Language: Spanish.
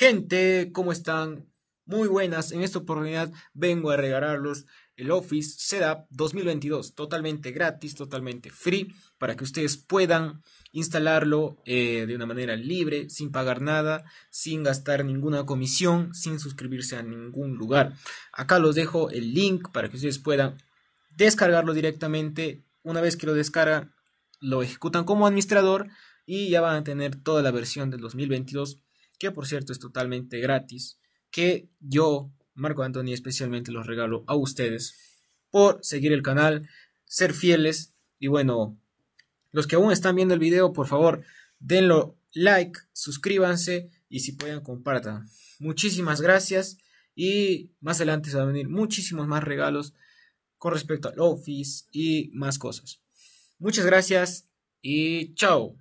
Gente, ¿cómo están? Muy buenas, en esta oportunidad vengo a regalarlos el Office Setup 2022, totalmente gratis, totalmente free, para que ustedes puedan instalarlo eh, de una manera libre, sin pagar nada, sin gastar ninguna comisión, sin suscribirse a ningún lugar. Acá los dejo el link para que ustedes puedan descargarlo directamente. Una vez que lo descargan, lo ejecutan como administrador y ya van a tener toda la versión del 2022 que por cierto es totalmente gratis, que yo, Marco Antonio, especialmente los regalo a ustedes por seguir el canal, ser fieles y bueno, los que aún están viendo el video, por favor, denlo like, suscríbanse y si pueden compartan. Muchísimas gracias y más adelante se van a venir muchísimos más regalos con respecto al Office y más cosas. Muchas gracias y chao.